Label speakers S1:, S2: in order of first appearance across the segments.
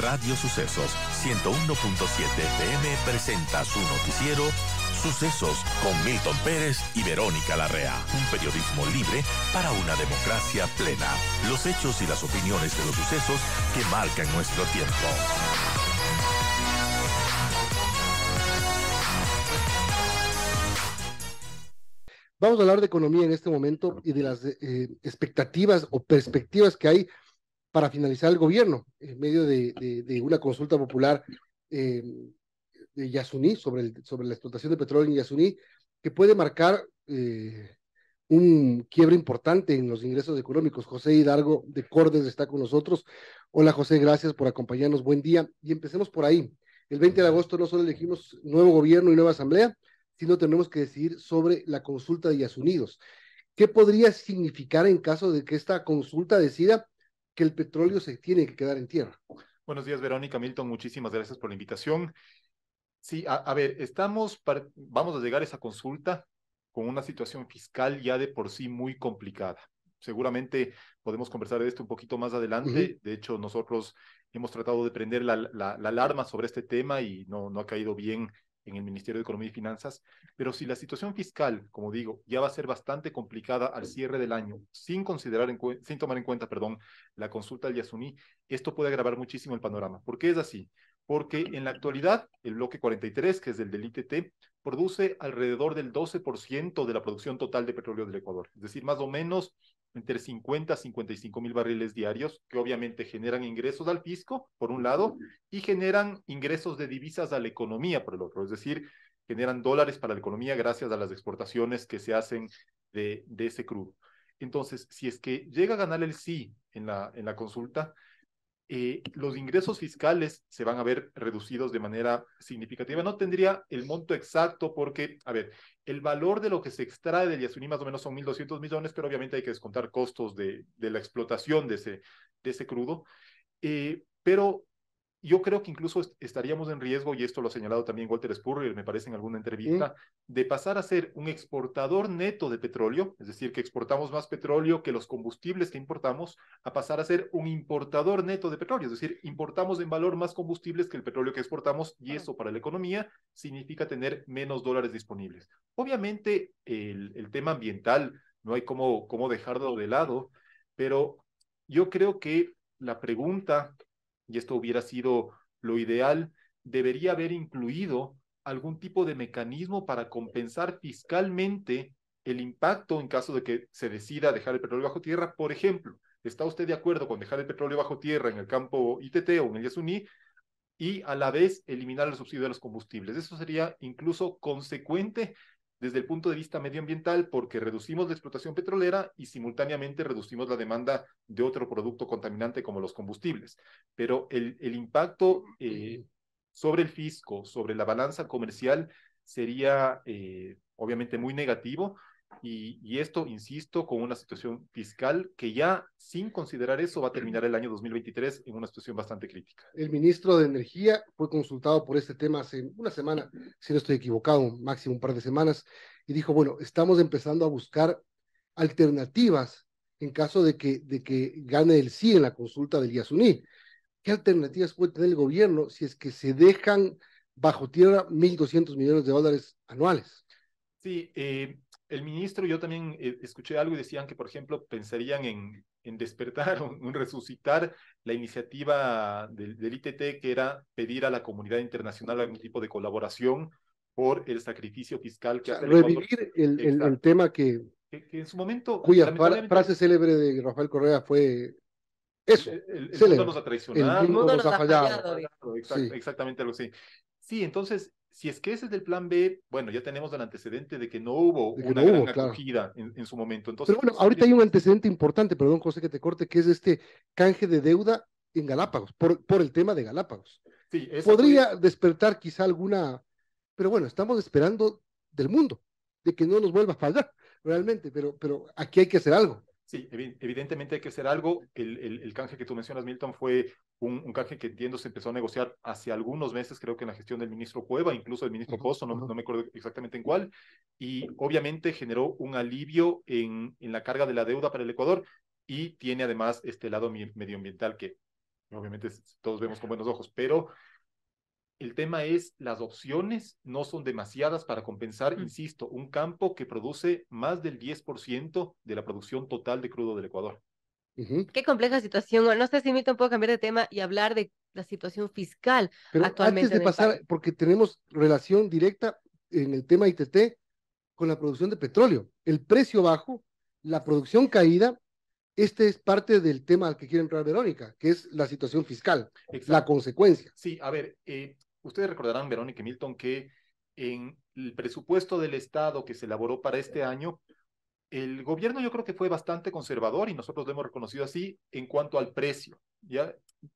S1: Radio Sucesos 101.7 FM presenta su noticiero Sucesos con Milton Pérez y Verónica Larrea. Un periodismo libre para una democracia plena. Los hechos y las opiniones de los sucesos que marcan nuestro tiempo.
S2: Vamos a hablar de economía en este momento y de las eh, expectativas o perspectivas que hay para finalizar el gobierno, en medio de, una consulta popular eh, de Yasuní sobre, el, sobre la explotación de petróleo en Yasuní, que puede marcar eh, un quiebre importante en los ingresos económicos. José Hidalgo de Cordes está con nosotros. Hola José, gracias por acompañarnos. Buen día. Y empecemos por ahí. El 20 de agosto no solo elegimos nuevo gobierno y nueva asamblea, sino tenemos que decidir sobre la consulta de Yasunidos. ¿Qué podría significar en caso de que esta consulta decida que el petróleo se tiene que quedar en tierra.
S1: Buenos días, Verónica Milton. Muchísimas gracias por la invitación. Sí, a, ver, estamos, para, vamos a llegar a esa consulta con una situación fiscal ya de por sí muy complicada. Seguramente podemos conversar de esto un poquito más adelante. De hecho, nosotros hemos tratado de prender la, la, alarma sobre este tema y no, no ha caído bien en el Ministerio de Economía y Finanzas, pero si la situación fiscal, como digo, ya va a ser bastante complicada al cierre del año, sin, considerar sin tomar en cuenta, perdón, la consulta de Yasuní, esto puede agravar muchísimo el panorama. ¿Por qué es así? Porque en la actualidad, el bloque 43, que es el del ITT, produce alrededor del 12% de la producción total de petróleo del Ecuador, es decir, más o menos entre 50 a 55 mil barriles diarios, que obviamente generan ingresos al fisco, por un lado, y generan ingresos de divisas a la economía, por el otro. Es decir, generan dólares para la economía gracias a las exportaciones que se hacen de, ese crudo. Entonces, si es que llega a ganar el sí en la, en la consulta, eh, los ingresos fiscales se van a ver reducidos de manera significativa. No tendría el monto exacto porque, a ver, el valor de lo que se extrae del Yasuní más o menos son 1.200 millones, pero obviamente hay que descontar costos de, de la explotación de ese, de ese crudo. Eh, pero yo creo que incluso estaríamos en riesgo, y esto lo ha señalado también Walter Spurrier, me parece, en alguna entrevista, de pasar a ser un exportador neto de petróleo, es decir, que exportamos más petróleo que los combustibles que importamos, a pasar a ser un importador neto de petróleo, es decir, importamos en valor más combustibles que el petróleo que exportamos, y eso para la economía significa tener menos dólares disponibles. Obviamente, el, tema ambiental no hay cómo dejarlo de lado, pero yo creo que la pregunta y esto hubiera sido lo ideal, debería haber incluido algún tipo de mecanismo para compensar fiscalmente el impacto en caso de que se decida dejar el petróleo bajo tierra. Por ejemplo, ¿está usted de acuerdo con dejar el petróleo bajo tierra en el campo ITT o en el Yasuní y a la vez eliminar el subsidio de los combustibles? Eso sería incluso consecuente desde el punto de vista medioambiental porque reducimos la explotación petrolera y simultáneamente reducimos la demanda de otro producto contaminante como los combustibles. Pero el, impacto eh, sobre el fisco, sobre la balanza comercial, sería eh, obviamente muy negativo y, esto, insisto, con una situación fiscal que ya sin considerar eso va a terminar el año 2023 en una situación bastante crítica.
S2: El ministro de Energía fue consultado por este tema hace una semana, si no estoy equivocado, máximo un par de semanas, y dijo, bueno, estamos empezando a buscar alternativas en caso de que, de que gane el sí en la consulta del Yasuní. ¿Qué alternativas puede tener el gobierno si es que se dejan bajo tierra 1.200 millones de dólares anuales?
S1: Sí, eh, el ministro, yo también eh, escuché algo y decían que, por ejemplo, pensarían en, en despertar, o resucitar la iniciativa del, ITT, que era pedir a la comunidad internacional algún tipo de colaboración por el sacrificio fiscal que Revivir el, el, tema que, que, en su momento... Cuya frase
S2: célebre de Rafael Correa fue...
S1: Eso, nos ha traicionado, nos, ha fallado. Exactamente algo así. Sí, entonces si es que ese es el plan B, bueno, ya tenemos el antecedente de que no hubo una gran acogida en, su momento. Entonces, Pero bueno, pues, ahorita hay un
S2: antecedente importante, perdón, José, que te corte, que es este canje de deuda en Galápagos, por, por el tema de Galápagos.
S1: Sí, Podría
S2: despertar quizá alguna, pero bueno, estamos esperando del mundo, de que no nos vuelva a fallar realmente, pero, pero aquí hay que
S1: hacer algo. Sí, evidentemente hay que hacer algo. El, el, canje que tú mencionas, Milton, fue un, un, canje que entiendo se empezó a negociar hace algunos meses, creo que en la gestión del ministro Cueva, incluso del ministro Pozo, no, me acuerdo exactamente en cuál, y obviamente generó un alivio en, en, la carga de la deuda para el Ecuador y tiene además este lado medioambiental que obviamente todos vemos con buenos ojos, pero el tema es, las opciones no son demasiadas para compensar, mm. insisto, un campo que produce más del 10% de la producción total de crudo del Ecuador.
S3: Qué compleja situación. No sé si Milton puedo cambiar de tema y hablar de la situación fiscal Pero actualmente. Antes de pasar,
S2: porque tenemos relación directa en el tema ITT con la producción de petróleo. El precio bajo, la producción caída, este es parte del tema al que quiere entrar Verónica, que es la situación fiscal, la consecuencia.
S1: Sí, a ver, eh, Ustedes recordarán, Verónica Milton, que en el presupuesto del Estado que se elaboró para este año, el gobierno yo creo que fue bastante conservador y nosotros lo hemos reconocido así en cuanto al precio. Ya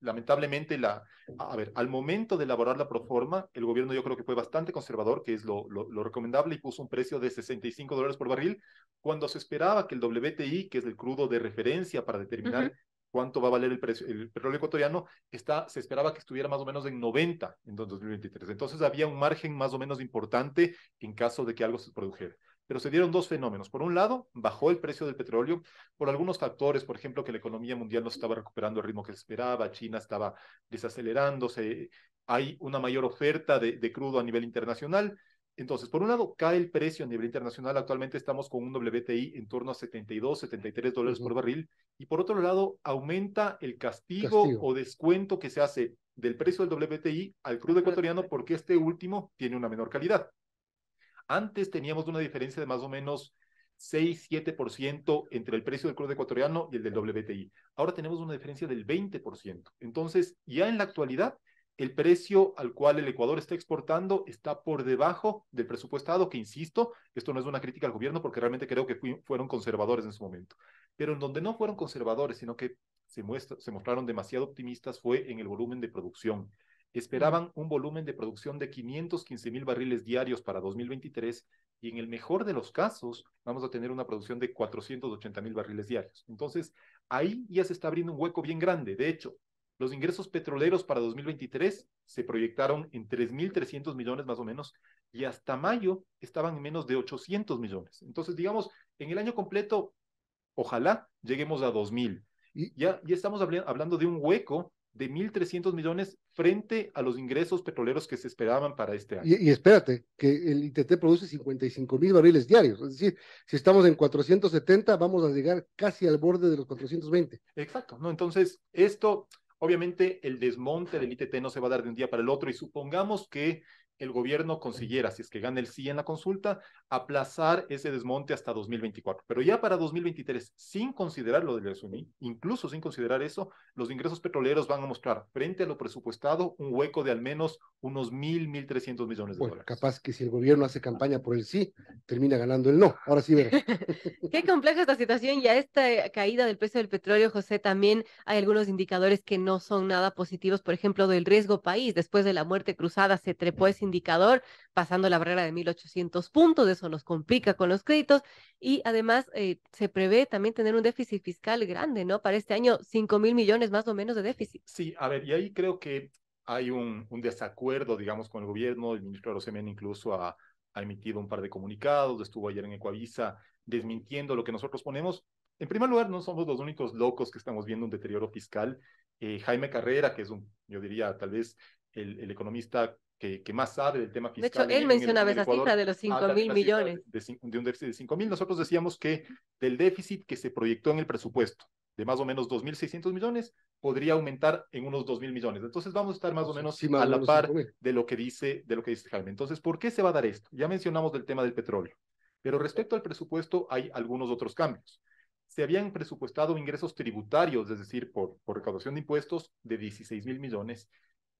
S1: lamentablemente la a ver, al momento de elaborar la proforma, el gobierno yo creo que fue bastante conservador, que es lo, lo, recomendable, y puso un precio de 65 dólares por barril, cuando se esperaba que el WTI, que es el crudo de referencia para determinar cuánto va a valer el, precio, el petróleo ecuatoriano, está, se esperaba que estuviera más o menos en 90 en 2023. Entonces había un margen más o menos importante en caso de que algo se produjera. Pero se dieron dos fenómenos. Por un lado, bajó el precio del petróleo por algunos factores, por ejemplo, que la economía mundial no estaba recuperando el ritmo que se esperaba, China estaba desacelerándose, hay una mayor oferta de, de crudo a nivel internacional entonces, por un lado, cae el precio a nivel internacional. Actualmente estamos con un WTI en torno a 72, 73 dólares por barril. Y por otro lado, aumenta el castigo, castigo, o descuento que se hace del precio del WTI al crudo ecuatoriano porque este último tiene una menor calidad. Antes teníamos una diferencia de más o menos 6-7% entre el precio del crudo ecuatoriano y el del WTI. Ahora tenemos una diferencia del 20%. Entonces, ya en la actualidad, el precio al cual el Ecuador está exportando está por debajo del presupuestado, que insisto, esto no es una crítica al gobierno porque realmente creo que fueron conservadores en su momento. Pero en donde no fueron conservadores, sino que se, se mostraron demasiado optimistas fue en el volumen de producción. Esperaban un volumen de producción de 515 mil barriles diarios para 2023 y en el mejor de los casos vamos a tener una producción de 480 mil barriles diarios. Entonces, ahí ya se está abriendo un hueco bien grande. De hecho, los ingresos petroleros para 2023 se proyectaron en 3.300 millones más o menos y hasta mayo estaban en menos de 800 millones. Entonces, digamos, en el año completo, ojalá lleguemos a 2.000. Y ya, ya estamos hablando de un hueco de 1.300 millones frente a los ingresos petroleros que se esperaban para este año.
S2: Y, espérate, que el ITT produce 55.000 barriles diarios, es decir, si estamos en 470 vamos a llegar casi al borde de los 420.
S1: Exacto, ¿no? Entonces, esto Obviamente el desmonte del ITT no se va a dar de un día para el otro y supongamos que el gobierno consiguiera, si es que gana el sí en la consulta, aplazar ese desmonte hasta 2024. Pero ya para 2023, sin considerar lo del SUNY, incluso sin considerar eso, los ingresos petroleros van a mostrar frente a lo presupuestado un hueco de al menos unos mil, mil trescientos millones de bueno,
S2: dólares. Capaz que si el gobierno hace campaña por el sí, termina ganando el no. Ahora sí,
S1: verás.
S3: Qué compleja esta situación y a esta eh, caída del precio del petróleo, José, también hay algunos indicadores que no son nada positivos. Por ejemplo, del riesgo país. Después de la muerte cruzada se trepó ese indicador, pasando la barrera de 1.800 puntos. Eso nos complica con los créditos. Y además eh, se prevé también tener un déficit fiscal grande, ¿no? Para este año, cinco mil millones más o menos de déficit.
S1: Sí, a ver, y ahí creo que hay un, un, desacuerdo, digamos, con el gobierno. El ministro Rosemén incluso a ha emitido un par de comunicados, estuvo ayer en Ecuavisa desmintiendo lo que nosotros ponemos. En primer lugar, no somos los únicos locos que estamos viendo un deterioro fiscal. Eh, Jaime Carrera, que es un, yo diría, tal vez el, economista que, que, más sabe del tema fiscal. De hecho, él mencionaba esa cifra de los 5 ah, mil millones. De, de, un déficit de 5 mil. Nosotros decíamos que del déficit que se proyectó en el presupuesto, de más o menos 2.600 millones, podría aumentar en unos 2 mil millones. Entonces vamos a estar más o menos a la par de lo que dice de lo que dice Jaime. Entonces, ¿por qué se va a dar esto? Ya mencionamos del tema del petróleo, pero respecto al presupuesto hay algunos otros cambios. Se habían presupuestado ingresos tributarios, es decir, por, por recaudación de impuestos, de 16 mil millones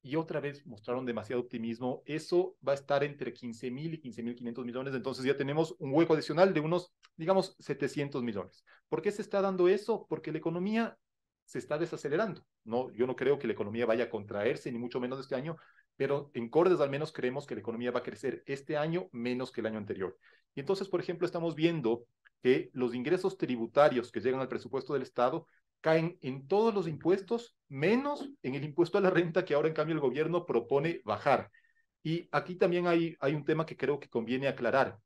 S1: y otra vez mostraron demasiado optimismo. Eso va a estar entre 15 mil y 15 mil 500 millones. Entonces ya tenemos un hueco adicional de unos, digamos, 700 millones. ¿Por qué se está dando eso? Porque la economía se está desacelerando. No, yo no creo que la economía vaya a contraerse, ni mucho menos este año, pero en Cordes al menos creemos que la economía va a crecer este año menos que el año anterior. Y entonces, por ejemplo, estamos viendo que los ingresos tributarios que llegan al presupuesto del Estado caen en todos los impuestos, menos en el impuesto a la renta que ahora en cambio el gobierno propone bajar. Y aquí también hay, hay un tema que creo que conviene aclarar,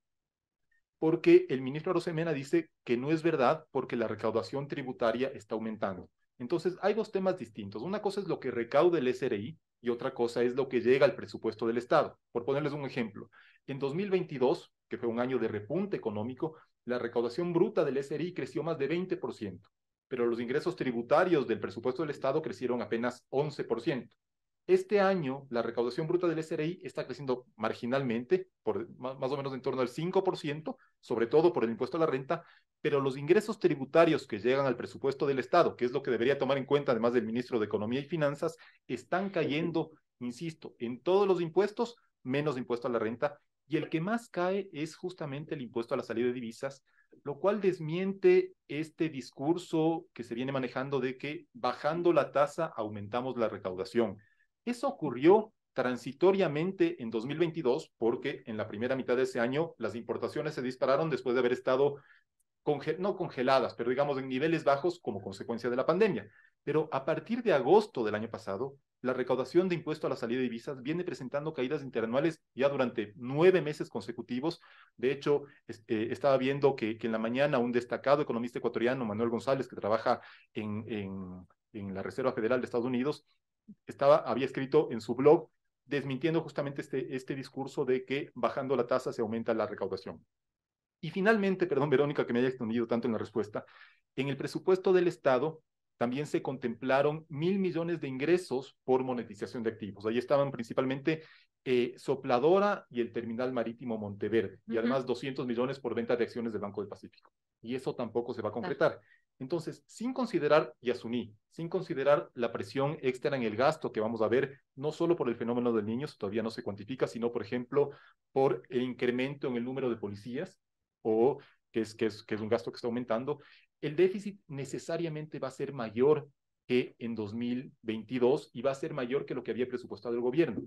S1: porque el ministro Rosemena dice que no es verdad porque la recaudación tributaria está aumentando. Entonces, hay dos temas distintos. Una cosa es lo que recauda el SRI y otra cosa es lo que llega al presupuesto del Estado. Por ponerles un ejemplo, en 2022, que fue un año de repunte económico, la recaudación bruta del SRI creció más de 20%, pero los ingresos tributarios del presupuesto del Estado crecieron apenas 11%. Este año, la recaudación bruta del SRI está creciendo marginalmente, por, más, más o menos en torno al 5%, sobre todo por el impuesto a la renta, pero los ingresos tributarios que llegan al presupuesto del Estado, que es lo que debería tomar en cuenta además del ministro de Economía y Finanzas, están cayendo, insisto, en todos los impuestos, menos impuesto a la renta, y el que más cae es justamente el impuesto a la salida de divisas, lo cual desmiente este discurso que se viene manejando de que bajando la tasa aumentamos la recaudación. Eso ocurrió transitoriamente en 2022 porque en la primera mitad de ese año las importaciones se dispararon después de haber estado no congeladas, pero digamos en niveles bajos como consecuencia de la pandemia. Pero a partir de agosto del año pasado, la recaudación de impuesto a la salida de divisas viene presentando caídas interanuales ya durante nueve meses consecutivos. De hecho, eh, estaba viendo que, en la mañana un destacado economista ecuatoriano, Manuel González, que trabaja en la Reserva Federal de Estados Unidos, estaba, había escrito en su blog desmintiendo justamente este, este discurso de que bajando la tasa se aumenta la recaudación. Y finalmente, perdón Verónica que me haya extendido tanto en la respuesta, en el presupuesto del Estado también se contemplaron mil millones de ingresos por monetización de activos. Ahí estaban principalmente eh, Sopladora y el Terminal Marítimo Monteverde, y además 200 millones por venta de acciones del Banco del Pacífico. Y eso tampoco se va a concretar. Entonces, sin considerar y Yasuní, sin considerar la presión externa en el gasto que vamos a ver, no solo por el fenómeno del niño, todavía no se cuantifica, sino, por ejemplo, por el incremento en el número de policías, o que es, que es, un gasto que está aumentando, el déficit necesariamente va a ser mayor que en 2022 y va a ser mayor que lo que había presupuestado el gobierno.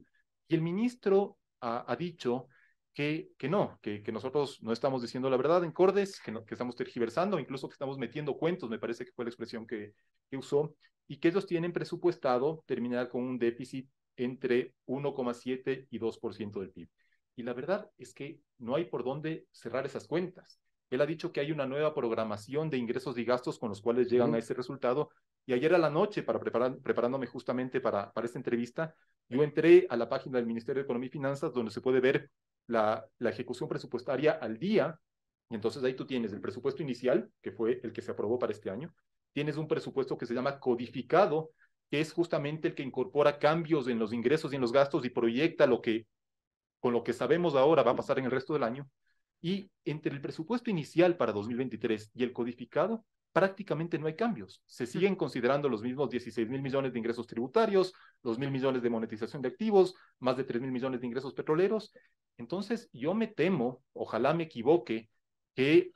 S1: Y el ministro ha dicho que, no, que, que, nosotros no estamos diciendo la verdad en Cordes, que, que estamos tergiversando, incluso que estamos metiendo cuentos, me parece que fue la expresión que, que usó, y que ellos tienen presupuestado terminar con un déficit entre 1,7 y 2% del PIB. Y la verdad es que no hay por dónde cerrar esas cuentas. Él ha dicho que hay una nueva programación de ingresos y gastos con los cuales llegan a ese resultado. Y ayer a la noche, para preparándome justamente para, para esta entrevista, yo entré a la página del Ministerio de Economía y Finanzas, donde se puede ver la, ejecución presupuestaria al día, y entonces ahí tú tienes el presupuesto inicial, que fue el que se aprobó para este año, tienes un presupuesto que se llama codificado, que es justamente el que incorpora cambios en los ingresos y en los gastos y proyecta lo que con lo que sabemos ahora va a pasar en el resto del año. Y entre el presupuesto inicial para 2023 y el codificado, prácticamente no hay cambios. Se siguen considerando los mismos 16 mil millones de ingresos tributarios, los mil millones de monetización de activos, más de 3 mil millones de ingresos petroleros. Entonces, yo me temo, ojalá me equivoque, que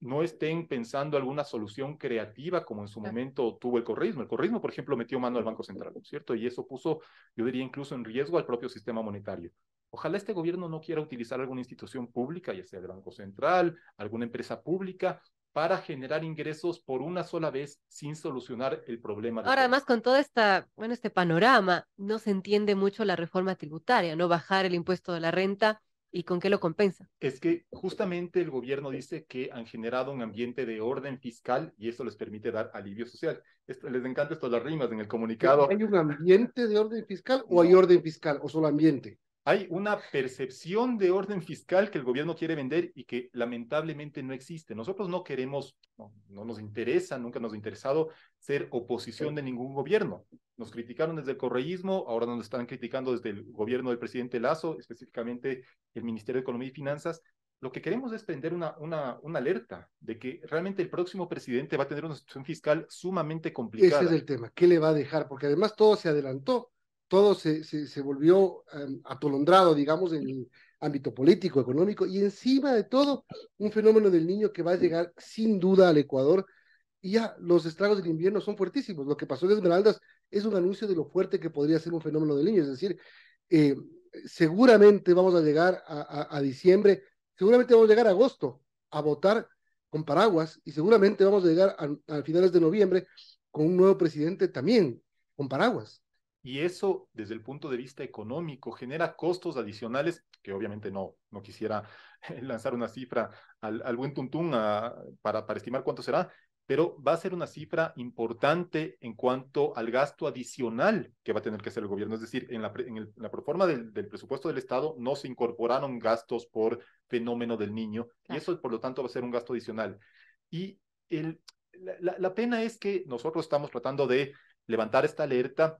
S1: no estén pensando alguna solución creativa como en su momento tuvo el correísmo. El correísmo, por ejemplo, metió mano al Banco Central, ¿cierto? Y eso puso, yo diría, incluso en riesgo al propio sistema monetario. Ojalá este gobierno no quiera utilizar alguna institución pública, ya sea el Banco Central, alguna empresa pública, para generar ingresos por una sola vez sin solucionar el problema. Ahora,
S3: además, con todo esta, bueno, este panorama, no se entiende mucho la reforma tributaria, ¿no? Bajar el impuesto de la renta y con qué lo compensa.
S1: Es que justamente el gobierno dice que han generado un ambiente de orden fiscal y eso les permite dar alivio social. les encanta esto las rimas en el comunicado.
S2: ¿Hay un ambiente de orden fiscal o hay orden fiscal o solo ambiente?
S1: Hay una percepción de orden fiscal que el gobierno quiere vender y que lamentablemente no existe. Nosotros no queremos, no, nos interesa, nunca nos ha interesado ser oposición de ningún gobierno. Nos criticaron desde el correísmo, ahora nos están criticando desde el gobierno del presidente Lazo, específicamente el Ministerio de Economía y Finanzas. Lo que queremos es prender una, una, una alerta de que realmente el próximo presidente va a tener una situación fiscal sumamente complicada. Ese es el
S2: tema. ¿Qué le va a dejar? Porque además todo se adelantó todo se, volvió em, atolondrado, digamos, en el ámbito político, económico, y encima de todo, un fenómeno del niño que va a llegar sin duda al Ecuador. Y ya los estragos del invierno son fuertísimos. Lo que pasó en Esmeraldas es un anuncio de lo fuerte que podría ser un fenómeno del niño. Es decir, eh, seguramente vamos a llegar a, diciembre, seguramente vamos a llegar a agosto a votar con paraguas y seguramente vamos a llegar a finales de noviembre con un nuevo presidente también con paraguas.
S1: Y eso, desde el punto de vista económico, genera costos adicionales, que obviamente no, no quisiera lanzar una cifra al, al buen tuntún ah, para, para estimar cuánto será, pero va a ser una cifra importante en cuanto al gasto adicional que va a tener que hacer el gobierno. Es decir, en la, en la proforma del, presupuesto del Estado no se incorporaron gastos por fenómeno del niño y eso, por lo tanto, va a ser un gasto adicional. Y el, la, la pena es que nosotros estamos tratando de levantar esta alerta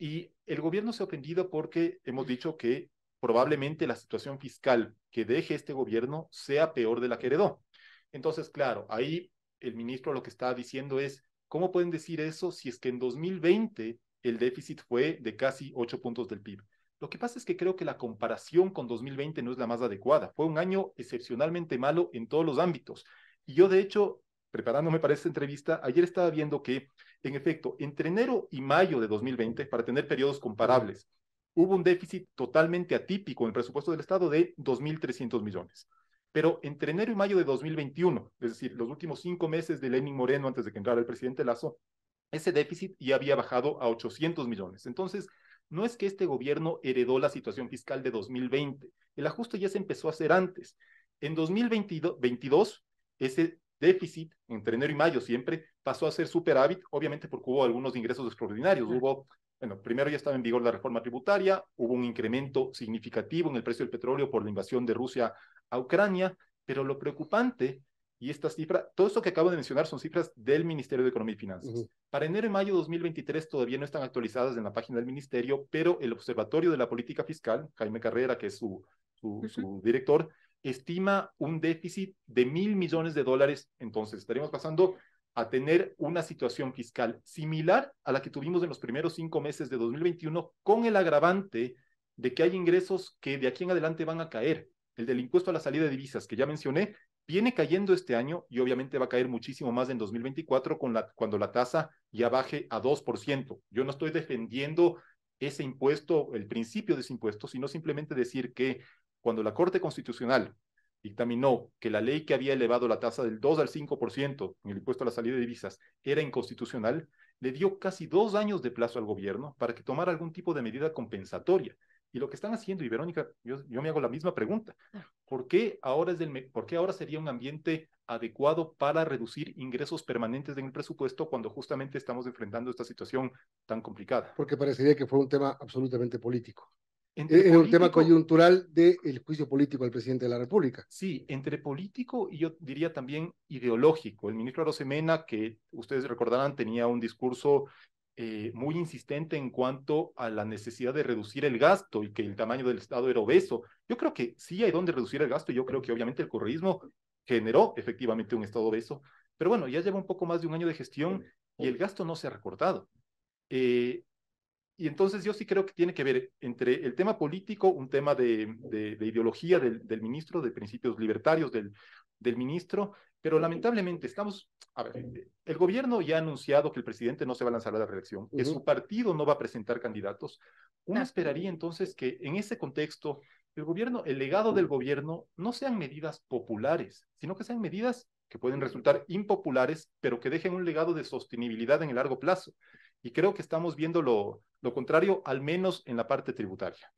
S1: y el gobierno se ha ofendido porque hemos dicho que probablemente la situación fiscal que deje este gobierno sea peor de la que heredó. Entonces, claro, ahí el ministro lo que está diciendo es, ¿cómo pueden decir eso si es que en 2020 el déficit fue de casi 8 puntos del PIB? Lo que pasa es que creo que la comparación con 2020 no es la más adecuada. Fue un año excepcionalmente malo en todos los ámbitos. Y yo, de hecho, preparándome para esta entrevista, ayer estaba viendo que, en efecto, entre enero y mayo de 2020, para tener periodos comparables, hubo un déficit totalmente atípico en el presupuesto del Estado de 2.300 millones. Pero entre enero y mayo de 2021, es decir, los últimos cinco meses de Lenin Moreno antes de que entrara el presidente Lazo, ese déficit ya había bajado a 800 millones. Entonces, no es que este gobierno heredó la situación fiscal de 2020, el ajuste ya se empezó a hacer antes. En 2022, ese déficit entre enero y mayo siempre, pasó a ser superávit, obviamente porque hubo algunos ingresos extraordinarios. Hubo, bueno, primero ya estaba en vigor la reforma tributaria, hubo un incremento significativo en el precio del petróleo por la invasión de Rusia a Ucrania, pero lo preocupante, y esta cifras, todo esto que acabo de mencionar son cifras del Ministerio de Economía y Finanzas. Para enero y mayo de 2023 todavía no están actualizadas en la página del Ministerio, pero el Observatorio de la Política Fiscal, Jaime Carrera, que es su, su director, estima un déficit de mil millones de dólares. Entonces, estaremos pasando a tener una situación fiscal similar a la que tuvimos en los primeros cinco meses de 2021, con el agravante de que hay ingresos que de aquí en adelante van a caer. El del impuesto a la salida de divisas que ya mencioné viene cayendo este año y obviamente va a caer muchísimo más en 2024 con la, cuando la tasa ya baje a 2%. Yo no estoy defendiendo ese impuesto, el principio de ese impuesto, sino simplemente decir que cuando la Corte Constitucional dictaminó que la ley que había elevado la tasa del 2 al 5% en el impuesto a la salida de divisas era inconstitucional, le dio casi dos años de plazo al gobierno para que tomara algún tipo de medida compensatoria. Y lo que están haciendo, y Verónica, yo, me hago la misma pregunta, ¿por qué, ahora es del, ¿por qué ahora sería un ambiente adecuado para reducir ingresos permanentes en el presupuesto cuando justamente estamos enfrentando esta situación tan complicada?
S2: Porque parecería que fue un tema absolutamente político
S1: es e-, un tema
S2: coyuntural del juicio político al presidente de la República. Sí,
S1: entre político y yo diría también ideológico. El ministro Arosemena, que ustedes recordarán, tenía un discurso eh, muy insistente en cuanto a la necesidad de reducir el gasto y que el tamaño del Estado era obeso. Yo creo que sí hay donde reducir el gasto. Yo creo que obviamente el correísmo generó efectivamente un Estado obeso. Pero bueno, ya lleva un poco más de un año de gestión y el gasto no se ha recortado. Eh, y entonces yo sí creo que tiene que ver entre el tema político, un tema de, ideología del, ministro, de principios libertarios del, ministro, pero lamentablemente estamos, a ver, el gobierno ya ha anunciado que el presidente no se va a lanzar a la reelección, que su partido no va a presentar candidatos. ¿Una ah. esperaría entonces que en ese contexto el gobierno, el legado del gobierno no sean medidas populares, sino que sean medidas que pueden resultar impopulares, pero que dejen un legado de sostenibilidad en el largo plazo. Y creo que estamos viendo lo, contrario, al menos en la parte tributaria.